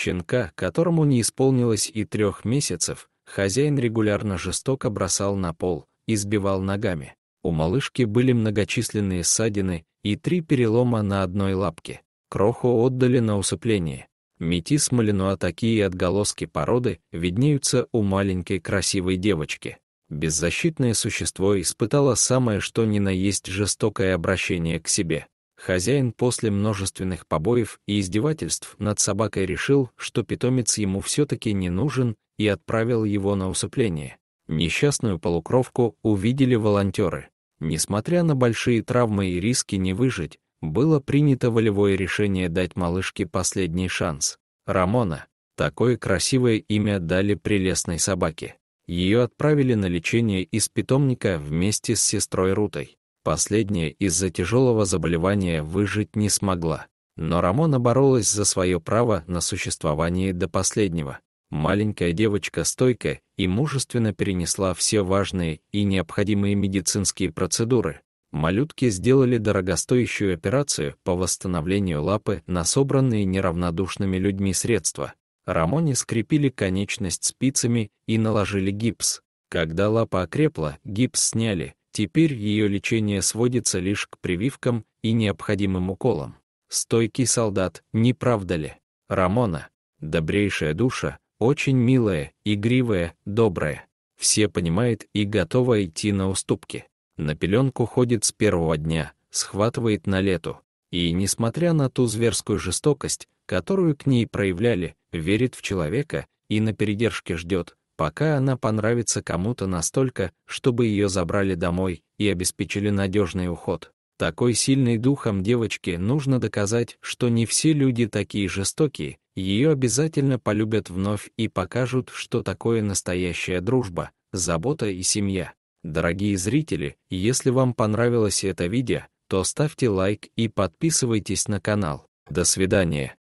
Щенка, которому не исполнилось и трех месяцев, хозяин регулярно жестоко бросал на пол, избивал ногами. У малышки были многочисленные ссадины и три перелома на одной лапке. Кроху отдали на усыпление. Метис Малинуа такие отголоски породы виднеются у маленькой красивой девочки. Беззащитное существо испытало самое что ни на есть жестокое обращение к себе. Хозяин после множественных побоев и издевательств над собакой решил, что питомец ему все-таки не нужен, и отправил его на усыпление. Несчастную полукровку увидели волонтеры. Несмотря на большие травмы и риски не выжить, было принято волевое решение дать малышке последний шанс. Рамона. Такое красивое имя дали прелестной собаке. Ее отправили на лечение из питомника вместе с сестрой Рутой. Последняя из-за тяжелого заболевания выжить не смогла. Но Рамона боролась за свое право на существование до последнего. Маленькая девочка стойкая и мужественно перенесла все важные и необходимые медицинские процедуры. Малютки сделали дорогостоящую операцию по восстановлению лапы на собранные неравнодушными людьми средства. Рамоне скрепили конечность спицами и наложили гипс. Когда лапа окрепла, гипс сняли, Теперь ее лечение сводится лишь к прививкам и необходимым уколам. Стойкий солдат, не правда ли? Рамона, добрейшая душа, очень милая, игривая, добрая. Все понимает и готова идти на уступки. На пеленку ходит с первого дня, схватывает на лету. И, несмотря на ту зверскую жестокость, которую к ней проявляли, верит в человека и на передержке ждет, пока она понравится кому-то настолько, чтобы ее забрали домой и обеспечили надежный уход. Такой сильной духом девочке нужно доказать, что не все люди такие жестокие, ее обязательно полюбят вновь и покажут, что такое настоящая дружба, забота и семья. Дорогие зрители, если вам понравилось это видео, то ставьте лайк и подписывайтесь на канал. До свидания.